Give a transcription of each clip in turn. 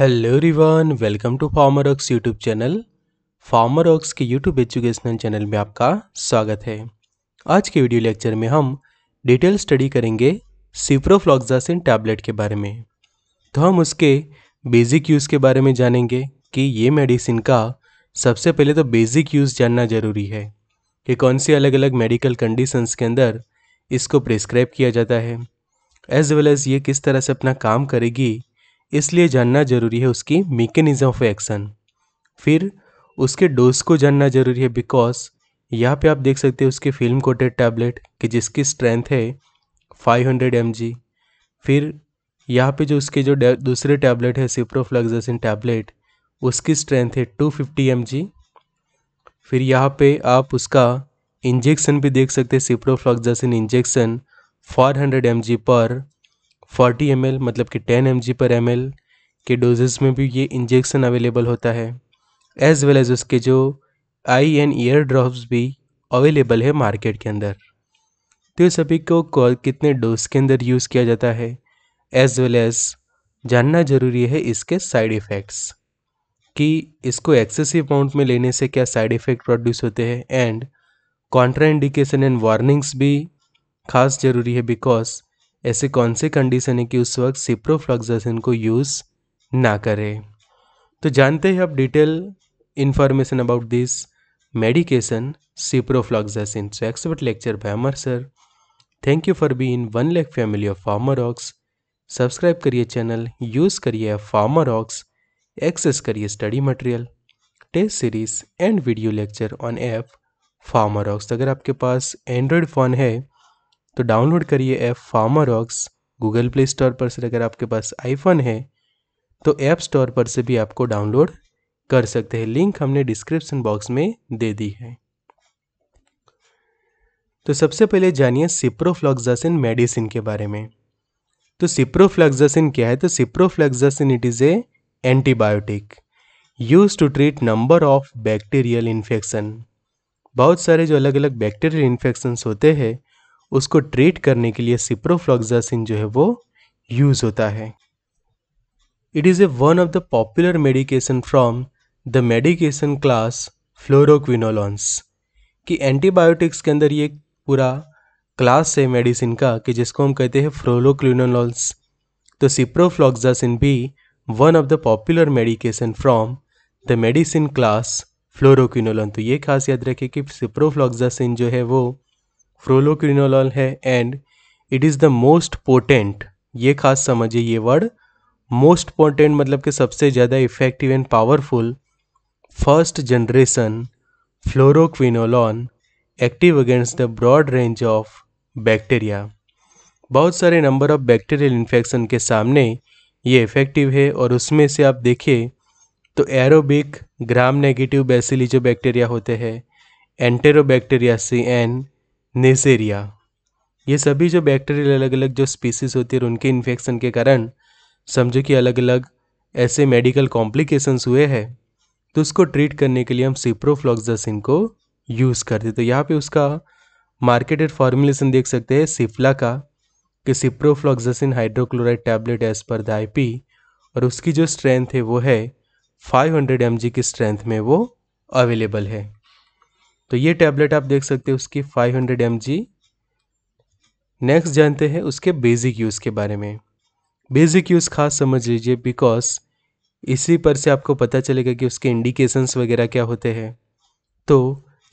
hello रिवान welcome to Farmer Ox YouTube channel Farmer Ox के YouTube educational channel में आपका स्वागत है आज के वीडियो लेक्चर में हम डिटेल स्टडी करेंगे सिप्रोफ्लॉक्सासिन टैबलेट के बारे में तो हम उसके बेसिक यूज़ के बारे में जानेंगे कि ये मेडिसिन का सबसे पहले तो बेसिक यूज़ जानना ज़रूरी है कि कौन सी अलग अलग मेडिकल कंडीशंस के अंदर इसको प्रिस्क्राइब किया जाता है एज वेल एज़ ये किस तरह से अपना काम करेगी इसलिए जानना जरूरी है उसकी मेकेनिज्म ऑफ एक्शन फिर उसके डोज को जानना जरूरी है बिकॉज यहाँ पे आप देख सकते हैं उसके फिल्म कोटेड टैबलेट कि जिसकी स्ट्रेंथ है 500 हंड्रेड फिर यहाँ पे जो उसके जो दूसरे टैबलेट है सिप्रोफ्लग्जासिन टैबलेट उसकी स्ट्रेंथ है 250 फिफ्टी फिर यहाँ पे आप उसका इंजेक्शन भी देख सकते हैं सिप्रोफ्लग्जासिन इंजेक्शन 400 हंड्रेड पर फोर्टी एम मतलब कि टेन एम पर एम के डोजेज़ में भी ये इंजेक्शन अवेलेबल होता है एज़ वेल एज़ उसके जो आई एंड ईयर ड्रॉप्स भी अवेलेबल है मार्केट के अंदर तो ये सभी को कॉल कितने डोज के अंदर यूज़ किया जाता है एज़ वेल एज़ जानना ज़रूरी है इसके साइड इफ़ेक्ट्स कि इसको एक्सेसिव अमाउंट में लेने से क्या साइड इफ़ेक्ट प्रोड्यूस होते हैं एंड कॉन्ट्राइंडिकेशन एंड वार्निंग्स भी खास ज़रूरी है बिकॉज ऐसे कौन से कंडीशन है कि उस वक्त सिप्रोफ्लॉक्सासिन को यूज़ ना करें तो जानते हैं आप detail information about this medication ciprofloxacin so expert lecture by Amar sir thank you for being one lakh family of Farmer Ox subscribe करिए चैनल यूज़ करिए फार्मर ऑक्स एक्सेस करिए study material test series and video lecture on app Farmer Ox अगर आपके पास Android phone है तो download करिए app Farmer Ox Google Play Store पर से अगर आपके पास आईफोन है तो ऐप स्टोर पर से भी आपको डाउनलोड कर सकते हैं लिंक हमने डिस्क्रिप्शन बॉक्स में दे दी है तो सबसे पहले जानिए सिप्रोफ्लॉक्सासिन मेडिसिन के बारे में तो सिप्रोफ्लॉक्सासिन क्या है तो ciprofloxacin it is a antibiotic use to treat number of bacterial infection बहुत सारे जो अलग अलग बैक्टीरियल इन्फेक्शन होते हैं उसको ट्रीट करने के लिए सिप्रोफ्लॉक्सासिन जो है वो यूज़ होता है it is a one of the popular medication from the medication class fluoroquinolones कि एंटीबायोटिक्स के अंदर ये पूरा क्लास है मेडिसिन का कि जिसको हम कहते हैं फ्लोरोक्विनोलॉन्स तो सिप्रोफ्लॉक्सासिन भी one of the popular medication from the medicine class fluoroquinolone तो ये खास याद रखें कि सिप्रोफ्लॉक्सासिन जो है वो फ्रोलोक्विनोलॉल है and it is the most potent ये खास समझिए ये वर्ड मोस्ट पोटेंट मतलब कि सबसे ज़्यादा effective and powerful first generation fluoroquinolone active against the broad range of bacteria बहुत सारे नंबर ऑफ बैक्टीरियल इन्फेक्शन के सामने ये इफेक्टिव है और उसमें से आप देखिए तो एरोबिक ग्राम नेगेटिव बैसिली जो बैक्टीरिया होते हैं एंटेरोबैक्टीरिया सी एन नेसेरिया ये सभी जो बैक्टीरियल अलग अलग जो स्पीसीज होती है उनके इन्फेक्शन के कारण समझो कि अलग अलग ऐसे मेडिकल कॉम्प्लिकेशंस हुए हैं तो उसको ट्रीट करने के लिए हम सिप्रोफ्लॉक्सासिन को यूज़ करते तो यहाँ पे उसका मार्केटेड फॉर्मुलेशन देख सकते हैं सिप्ला का कि ciprofloxacin hydrochloride tablet as per the I और उसकी जो स्ट्रेंथ है वो है 500 हंड्रेड की स्ट्रेंथ में वो अवेलेबल है तो ये टैबलेट आप देख सकते हैं उसकी 500 हंड्रेड नेक्स्ट जानते हैं उसके बेसिक यूज़ के बारे में बेसिक यूज़ खास समझ लीजिए बिकॉज इसी पर से आपको पता चलेगा कि उसके इंडिकेशंस वगैरह क्या होते हैं तो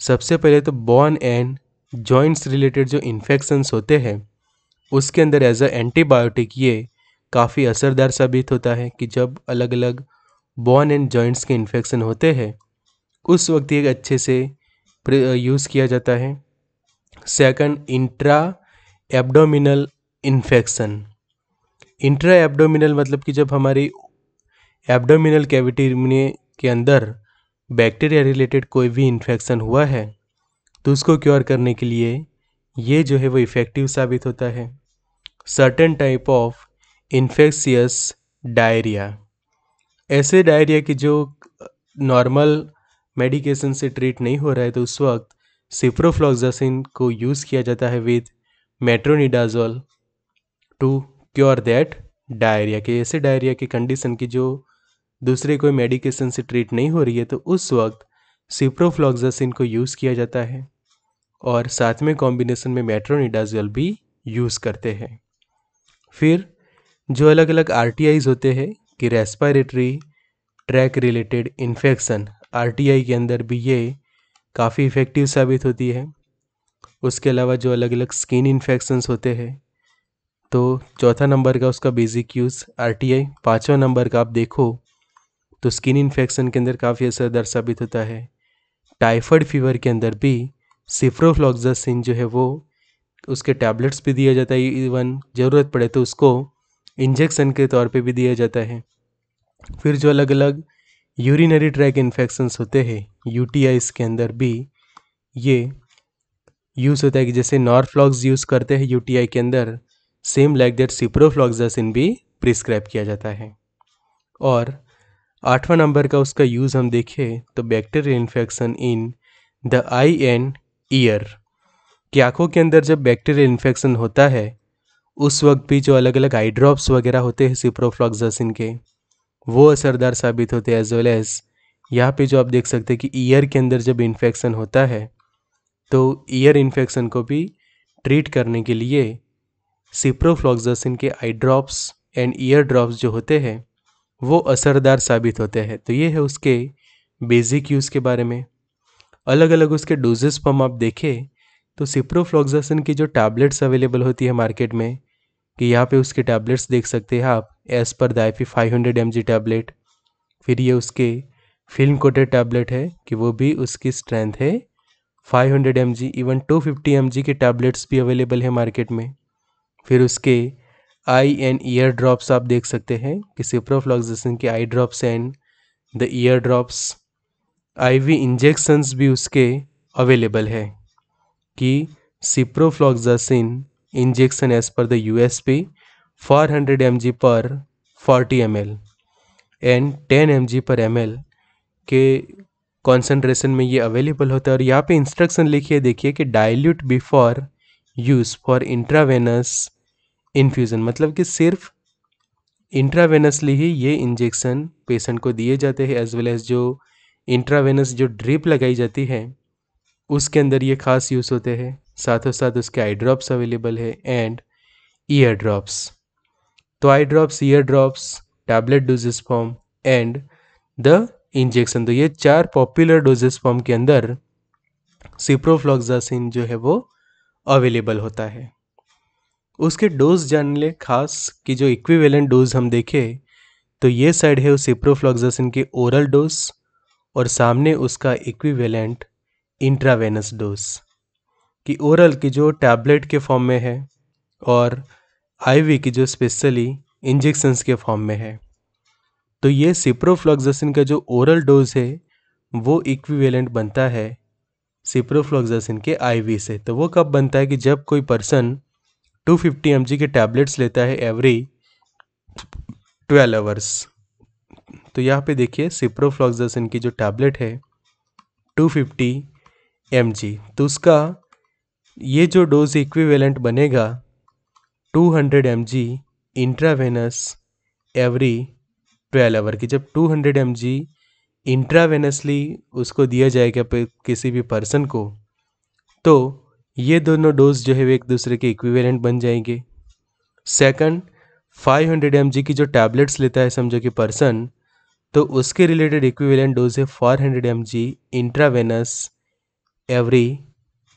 सबसे पहले तो बॉन एंड जॉइंट्स रिलेटेड जो इन्फेक्शंस होते हैं उसके अंदर एज अ एंटीबायोटिक ये काफ़ी असरदार साबित होता है कि जब अलग अलग बॉन एंड जॉइंट्स के इन्फेक्शन होते हैं उस वक्त ये अच्छे से यूज़ किया जाता है second intra abdominal infection intra abdominal मतलब कि जब हमारी एब्डोमिनल कैविटी में के अंदर बैक्टीरिया रिलेटेड कोई भी इन्फेक्शन हुआ है तो उसको क्योर करने के लिए ये जो है वो इफ़ेक्टिव साबित होता है certain type of infectious diarrhoea ऐसे डायरिया की जो नॉर्मल मेडिकेशन से ट्रीट नहीं हो रहा है तो उस वक्त सिप्रोफ्लॉक्सासिन को यूज़ किया जाता है with metronidazole to cure that diarrhoea के ऐसे डायरिया के कंडीशन की जो दूसरे कोई मेडिकेशन से ट्रीट नहीं हो रही है तो उस वक्त सिप्रोफ्लॉक्सासिन को यूज़ किया जाता है और साथ में कॉम्बिनेशन में मेट्रोनिडाजोल भी यूज़ करते हैं फिर जो अलग अलग आर होते हैं कि रेस्पायरेटरी ट्रैक रिलेटेड इन्फेक्शन आर के अंदर भी ये काफ़ी इफ़ेक्टिव साबित होती है उसके अलावा जो अलग अलग स्किन इन्फेक्शंस होते हैं तो चौथा नंबर का उसका basic use R T I पाँचवा नंबर का आप देखो तो स्किन इन्फेक्शन के अंदर काफ़ी असरदार साबित होता है टाइफाइड फीवर के अंदर भी सिफ्रोफ्लॉक्जासिन जो है वो उसके टैबलेट्स भी दिया जाता है इवन ज़रूरत पड़े तो उसको इंजेक्शन के तौर पे भी दिया जाता है फिर जो अलग अलग यूरिनरी ट्रैक इन्फेक्शंस होते हैं यू के अंदर भी ये यूज़ होता है कि जैसे नॉर्फ्लॉक्स यूज़ करते हैं यू के अंदर सेम लाइक दैट सिप्रोफ्लॉक्सिन भी प्रिस्क्राइब किया जाता है और आठवां नंबर का उसका यूज़ हम देखें तो bacterial infection in the eye and ear कि आँखों के अंदर जब बैक्टीरियल इन्फेक्शन होता है उस वक्त भी जो अलग अलग आई ड्रॉप्स वगैरह होते हैं सिप्रोफ्लॉक्सिन के वो असरदार साबित होते एज वेल एज़ यहाँ पे जो आप देख सकते हैं कि ईयर के अंदर जब इन्फेक्शन होता है तो ईयर इन्फेक्शन को भी ट्रीट करने के लिए सिप्रोफ्लॉक्सिन के eye drops and ear drops जो होते हैं वो असरदार साबित होते हैं तो ये है उसके बेसिक यूज़ के बारे में अलग अलग उसके डोजेस पर हम आप देखें तो सिप्रोफ्लॉक्सिन की जो टैबलेट्स अवेलेबल होती है मार्केट में कि यहाँ पे उसके टैबलेट्स देख सकते हैं आप एस पर दाइफी five hundred M G tablet फिर ये उसके फिल्म कोटेड टैबलेट है कि वो भी उसकी स्ट्रेंथ है five hundred M G even two fifty M G के टैबलेट्स भी अवेलेबल है मार्केट में फिर उसके आई एंड ईयर ड्रॉप्स आप देख सकते हैं कि सिप्रोफ्लॉक्जेसन के eye drops and the ear drops V injections भी उसके अवेलेबल है कि ciprofloxacin injection as per the USP 400 mg per 40 ml and 10 M पर एम के कॉन्सेंट्रेशन में ये अवेलेबल होता है और यहाँ पे इंस्ट्रक्शन लिखिए देखिए कि dilute before use for intravenous infusion मतलब कि सिर्फ इंट्रावेनसली ही ये इंजेक्शन पेशेंट को दिए जाते हैं एज वेल एज जो इंट्रावेनस जो ड्रिप लगाई जाती है उसके अंदर ये खास यूज़ होते हैं साथों साथ उसके आई ड्रॉप्स अवेलेबल है एंड ईयर ड्रॉप्स तो eye drops ear drops tablet doses form and the injection तो ये चार पॉपुलर डोजेस फॉर्म के अंदर सिप्रोफ्लॉक्सासिन जो है वो अवेलेबल होता है उसके डोज जान ले खास कि जो इक्विवेलेंट डोज हम देखें तो ये साइड है सिप्रोफ्लॉक्सासिन के ओरल डोज और सामने उसका इक्विवेलेंट इंट्रावेनस डोज कि ओरल की जो टैबलेट के फॉर्म में है और आईवी की जो स्पेशली इंजेक्शंस के फॉर्म में है तो ये सिप्रोफ्लॉक्जासिन का जो ओरल डोज है वो इक्विवेलेंट बनता है सिप्रोफ्लॉक्सिन के आईवी से तो वो कब बनता है कि जब कोई पर्सन 250 फिफ्टी के टैबलेट्स लेता है एवरी 12 आवर्स तो यहाँ पे देखिए सिप्रोफ्लॉक्जासिन की जो टैबलेट है 250 एम तो उसका ये जो डोज इक्विवेलेंट बनेगा 200 hundred M G intravenous every twelve hour की जब 200 हंड्रेड एम जी इंट्रावेनसली उसको दिया जाएगा किसी भी पर्सन को तो ये दोनों डोज जो है वे एक दूसरे के इक्विवेलेंट बन जाएंगे सेकंड 500 हंड्रेड एम जी की जो टैबलेट्स लेता है समझो कि पर्सन तो उसके रिलेटेड इक्विवेलेंट डोज है 400 hundred M G intravenous every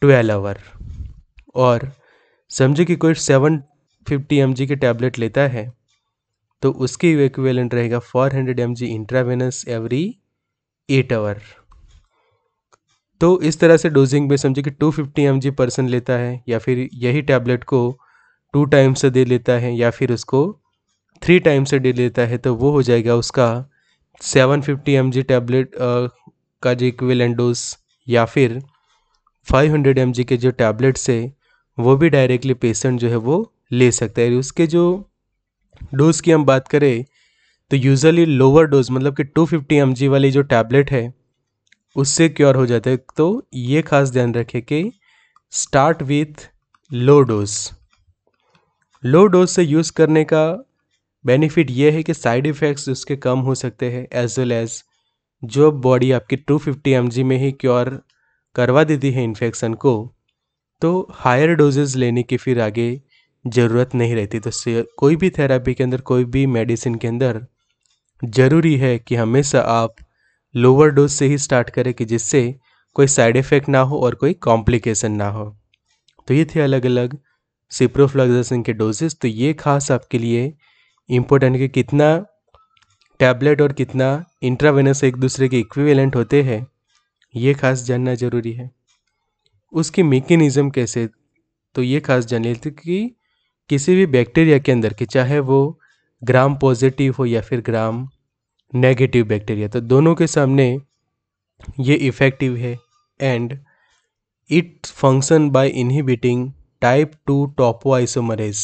twelve hour और समझे कि कोई सेवन फिफ्टी एम की टैबलेट लेता है तो उसकी इक्विवेलेंट रहेगा four hundred M G intravenous every eight hour तो इस तरह से डोजिंग में समझे कि two fifty M G person लेता है या फिर यही टैबलेट को टू टाइम्स से दे लेता है या फिर उसको थ्री टाइम्स से दे लेता है तो वो हो जाएगा उसका seven fifty M G tablet का जो इक्विवेलेंट डोज या फिर फाइव हंड्रेड एम जी के जो टैबलेट्स है वो भी डायरेक्टली पेशेंट जो है वो ले सकता है उसके जो डोज़ की हम बात करें तो यूजअली लोअर डोज मतलब कि टू फिफ्टी एम वाली जो टैबलेट है उससे क्योर हो जाता है तो ये खास ध्यान रखें कि start with low dose low dose से यूज़ करने का बेनिफिट ये है कि साइड इफ़ेक्ट्स उसके कम हो सकते हैं एज वेल एज जो बॉडी आपकी 250 फिफ्टी में ही क्योर करवा देती है इन्फेक्शन को तो हायर डोजेज लेने की फिर आगे ज़रूरत नहीं रहती तो कोई भी थेरापी के अंदर कोई भी मेडिसिन के अंदर ज़रूरी है कि हमेशा आप लोअर डोज से ही स्टार्ट करें कि जिससे कोई साइड इफ़ेक्ट ना हो और कोई कॉम्प्लिकेशन ना हो तो ये थे अलग अलग सिप्रोफ्लॉक्सासिन के डोजेस तो ये खास आपके लिए इम्पोर्टेंट है कि कितना टैबलेट और कितना इंट्रावेनस एक दूसरे के इक्विवेलेंट होते हैं ये खास जानना ज़रूरी है उसकी मेकेनिज़्म कैसे तो ये खास जान लेते कि किसी भी बैक्टीरिया के अंदर के चाहे वो ग्राम पॉजिटिव हो या फिर ग्राम नेगेटिव बैक्टीरिया तो दोनों के सामने ये इफ़ेक्टिव है and it function by inhibiting type two topoisomerase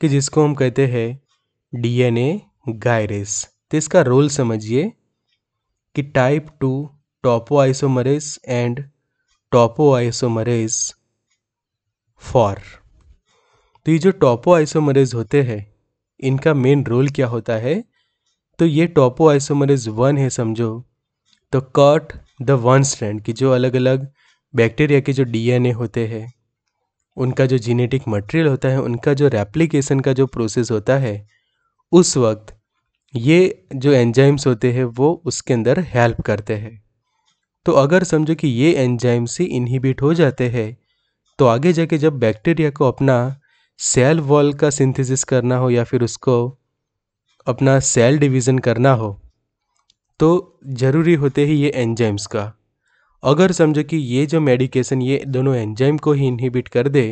कि जिसको हम कहते हैं डीएनए गायरेस तो इसका रोल समझिए कि type two topoisomerase and topoisomerase four तो ये जो टॉपो आइसोमरेज होते हैं इनका मेन रोल क्या होता है तो ये टॉपो आइसोमरेज वन है समझो तो कट द वन स्ट्रैंड की जो अलग अलग बैक्टीरिया के जो डीएनए होते हैं उनका जो जीनेटिक मटेरियल होता है उनका जो रेप्लिकेशन का जो प्रोसेस होता है उस वक्त ये जो एंजाइम्स होते हैं वो उसके अंदर हेल्प करते हैं तो अगर समझो कि ये एंजाइम से इनहिबिट हो जाते हैं तो आगे जाके जब बैक्टीरिया को अपना सेल वॉल का सिंथेसिस करना हो या फिर उसको अपना सेल डिवीज़न करना हो तो ज़रूरी होते ही ये एंजाइम्स का अगर समझो कि ये जो मेडिकेशन ये दोनों एंजाइम को ही इनहिबिट कर दे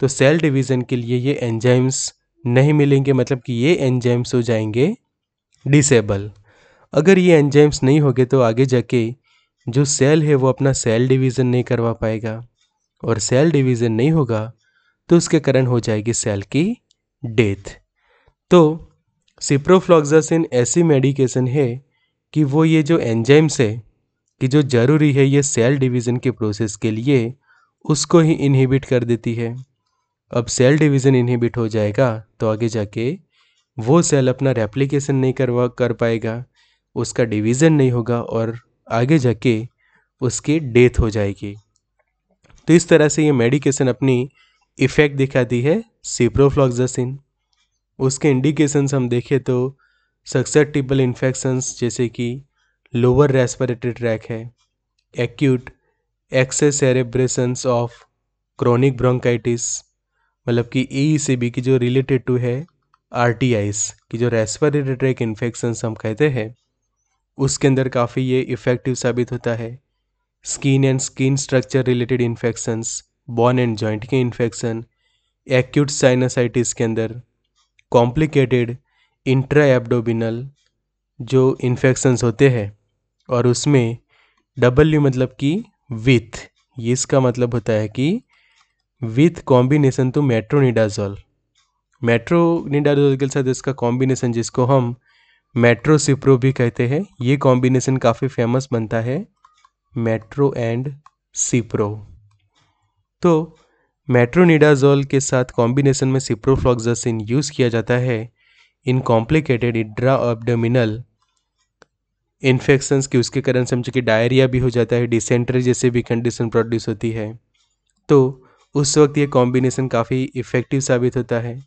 तो सेल डिवीज़न के लिए ये एंजाइम्स नहीं मिलेंगे मतलब कि ये एंजाइम्स हो जाएंगे डिसेबल अगर ये एंजाइम्स नहीं होंगे तो आगे जाके जो सेल है वो अपना सेल डिवीज़न नहीं करवा पाएगा और सेल डिवीज़न नहीं होगा तो उसके कारण हो जाएगी सेल की डेथ तो सिप्रोफ्लॉक्सासिन ऐसी मेडिकेशन है कि वो ये जो एंजाइम्स है कि जो ज़रूरी है ये सेल डिवीज़न के प्रोसेस के लिए उसको ही इनहिबिट कर देती है अब सेल डिवीज़न इनहिबिट हो जाएगा तो आगे जाके वो सेल अपना रेप्लिकेशन नहीं करवा कर पाएगा उसका डिवीज़न नहीं होगा और आगे जाके उसकी डेथ हो जाएगी तो इस तरह से ये मेडिकेशन अपनी इफ़ेक्ट दिखाती है सीप्रोफ्लॉक्सिन उसके इंडिकेशंस हम देखें तो सक्सेप्टिबल इन्फेक्शंस जैसे कि लोअर रेस्पिरेटरी ट्रैक है acute exacerbations of chronic bronchitis मतलब कि ई e की जो रिलेटेड टू है आर की जो रेस्पिरेटरी ट्रैक इन्फेक्शंस हम कहते हैं उसके अंदर काफ़ी ये इफ़ेक्टिव साबित होता है skin and skin structure related infections bone and joint के इन्फेक्शन एक्यूट साइनसाइटिस के अंदर कॉम्प्लिकेटेड इंट्रा एबडोबिनल जो इन्फेक्शंस होते हैं और उसमें डब्ल्यू मतलब कि विथ इसका मतलब होता है कि with combination to metronidazole metronidazole के साथ इसका कॉम्बिनेशन जिसको हम मेट्रो सिप्रो भी कहते हैं ये कॉम्बिनेशन काफ़ी फेमस बनता है मेट्रो एंड सिप्रो तो मेट्रोनिडाजोल के साथ कॉम्बिनेशन में सिप्रोफ्लॉक्सिन यूज़ किया जाता है इन कॉम्प्लिकेटेड इड्रा ऑबडमिनल इन्फेक्शंस की उसके कारण समझो कि डायरिया भी हो जाता है डिसेंट्री जैसे भी कंडीशन प्रोड्यूस होती है तो उस वक्त ये कॉम्बिनेशन काफ़ी इफ़ेक्टिव साबित होता है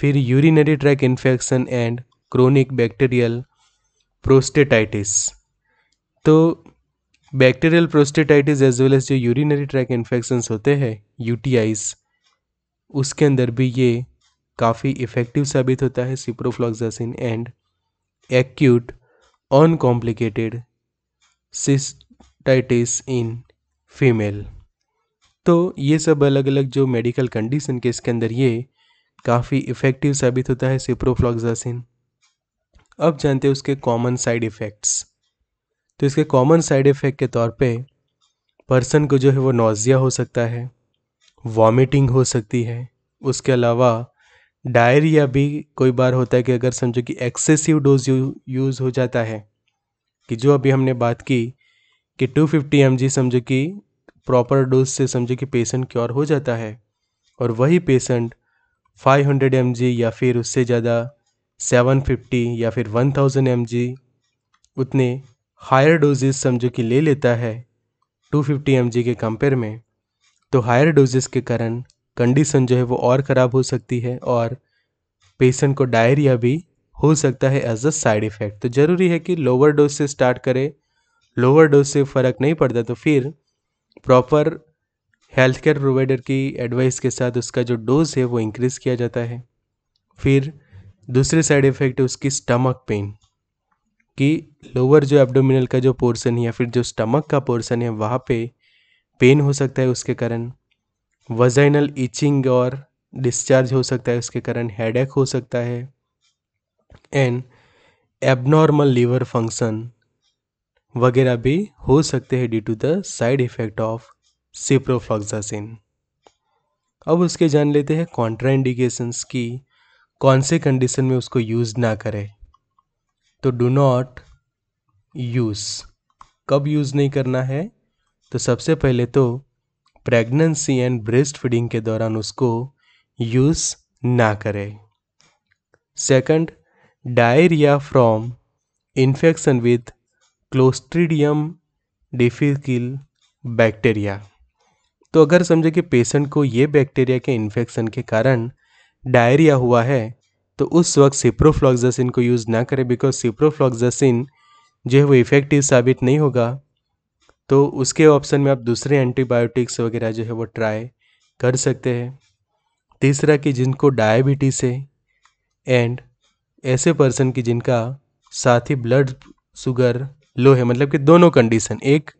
फिर urinary tract infection and chronic bacterial prostatitis तो bacterial prostatitis as well as जो यूरिनरी ट्रैक इन्फेक्शंस होते हैं यूटीआईज उसके अंदर भी ये काफ़ी इफ़ेक्टिव साबित होता है ciprofloxacin and acute uncomplicated cystitis in female तो ये सब अलग अलग जो मेडिकल कंडीशन के इसके अंदर ये काफ़ी इफ़ेक्टिव साबित होता है सिप्रोफ्लॉक्सासिन अब जानते हैं उसके कॉमन साइड इफ़ेक्ट्स तो इसके कॉमन साइड इफ़ेक्ट के तौर पे पर्सन को जो है वो नोज़िया हो सकता है वॉमिटिंग हो सकती है उसके अलावा डायरिया भी कोई बार होता है कि अगर समझो कि एक्सेसिव डोज यू, यूज़ हो जाता है कि जो अभी हमने बात की कि 250 फिफ्टी समझो कि प्रॉपर डोज से समझो कि पेशेंट क्योर हो जाता है और वही पेशेंट 500 हंड्रेड या फिर उससे ज़्यादा सेवन फिफ्टी या फिर वन थाउजेंड एम जी उतने हायर डोजेस समझो कि ले लेता है टू फिफ्टी एम जी के कंपेयर में तो हायर डोजेस के कारण कंडीशन जो है वो और ख़राब हो सकती है और पेशेंट को डायरिया भी हो सकता है एज अ साइड इफ़ेक्ट तो ज़रूरी है कि लोअर डोज से स्टार्ट करें लोअर डोज से फ़र्क नहीं पड़ता तो फिर प्रॉपर हेल्थ केयर प्रोवाइडर की एडवाइस के साथ उसका जो डोज़ है वो इंक्रीज़ किया जाता है फिर दूसरी साइड इफ़ेक्ट है उसकी स्टमक पेन कि लोअर जो एब्डोमिनल का जो पोर्शन है या फिर जो स्टमक का पोर्शन है वहाँ पे पेन हो सकता है उसके कारण वजाइनल इचिंग और डिस्चार्ज हो सकता है उसके कारण हेडेक हो सकता है एंड एबनॉर्मल लीवर फंक्शन वगैरह भी हो सकते हैं due to the side effect of ciprofloxacin अब उसके जान लेते हैं कॉन्ट्राइंडिकेशंस की कौन से कंडीशन में उसको यूज़ ना करें तो डू नॉट यूज़ कब यूज़ नहीं करना है तो सबसे पहले तो प्रेगनेंसी एंड ब्रेस्ट फीडिंग के दौरान उसको यूज़ ना करें second diarrhoea from infection with clostridium difficile bacteria तो अगर समझे कि पेशेंट को ये बैक्टीरिया के इन्फेक्शन के कारण डायरिया हुआ है तो उस वक्त सिप्रोफ्लॉक्जासिन को यूज़ ना करें बिकॉज सिप्रोफ्लॉक्जासिन जो है वो इफ़ेक्टिव साबित नहीं होगा तो उसके ऑप्शन में आप दूसरे एंटीबायोटिक्स वगैरह जो है वो ट्राई कर सकते हैं तीसरा कि जिनको डायबिटीज़ है एंड ऐसे पर्सन की जिनका साथ ही ब्लड शुगर लो है मतलब कि दोनों कंडीशन एक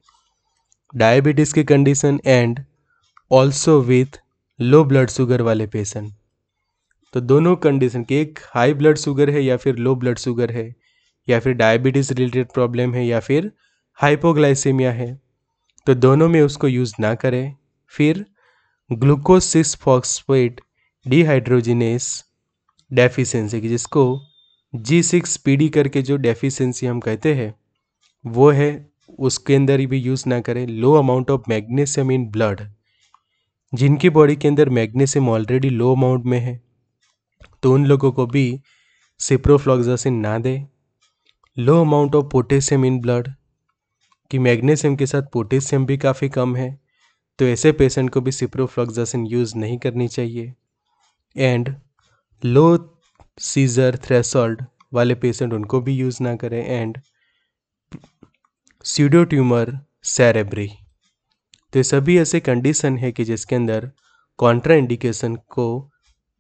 डायबिटीज़ की condition and also with low blood sugar वाले पेशेंट तो दोनों कंडीशन की एक हाई ब्लड शुगर है या फिर लो ब्लड शुगर है या फिर डायबिटीज़ रिलेटेड प्रॉब्लम है या फिर हाइपोग्लाइसीमिया है तो दोनों में उसको यूज़ ना करें फिर glucose six phosphate dehydrogenase deficiency की जिसको जी सिक्स पी डी करके जो डेफिशेंसी हम कहते हैं वो है उसके अंदर भी यूज़ ना करें low amount of magnesium in blood जिनकी बॉडी के अंदर मैग्नीशियम ऑलरेडी लो अमाउंट में है तो उन लोगों को भी सिप्रोफ्लॉक्सासिन ना दें low amount of potassium in blood कि मैग्नीशियम के साथ पोटेशियम भी काफ़ी कम है तो ऐसे पेशेंट को भी सिप्रोफ्लॉक्सासिन यूज़ नहीं करनी चाहिए एंड लो सीजर थ्रेसोल्ड वाले पेशेंट उनको भी यूज़ ना करें एंड सीडो ट्यूमर सेरेब्री तो ये सभी ऐसे कंडीशन है कि जिसके अंदर कॉन्ट्रा इंडिकेशन को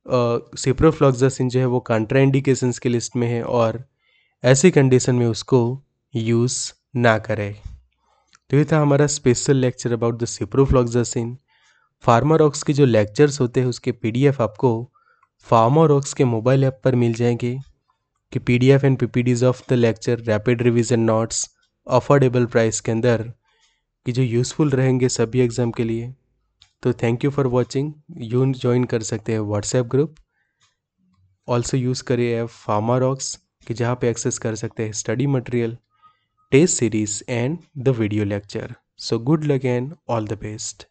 सिप्रोफ्लॉक्सासिन जो है वो कंट्राइंडिकेशंस के लिस्ट में है और ऐसी कंडीशन में उसको यूज़ ना करें तो ये था हमारा special lecture about the ciprofloxacin Pharma Rocks के जो लेक्चर्स होते हैं उसके पीडीएफ आपको फार्मारॉक्स के मोबाइल ऐप पर मिल जाएंगे कि PDF and PPTs of the lecture rapid revision notes affordable price के अंदर कि जो यूज़फुल रहेंगे सभी एग्ज़ाम के लिए तो thank you for watching you join कर सकते हैं व्हाट्सएप ग्रुप ऑल्सो यूज़ करिए ऐप फार्मा रॉक्स कि जहाँ पे एक्सेस कर सकते हैं study material test series and the video lecture so good luck and all the best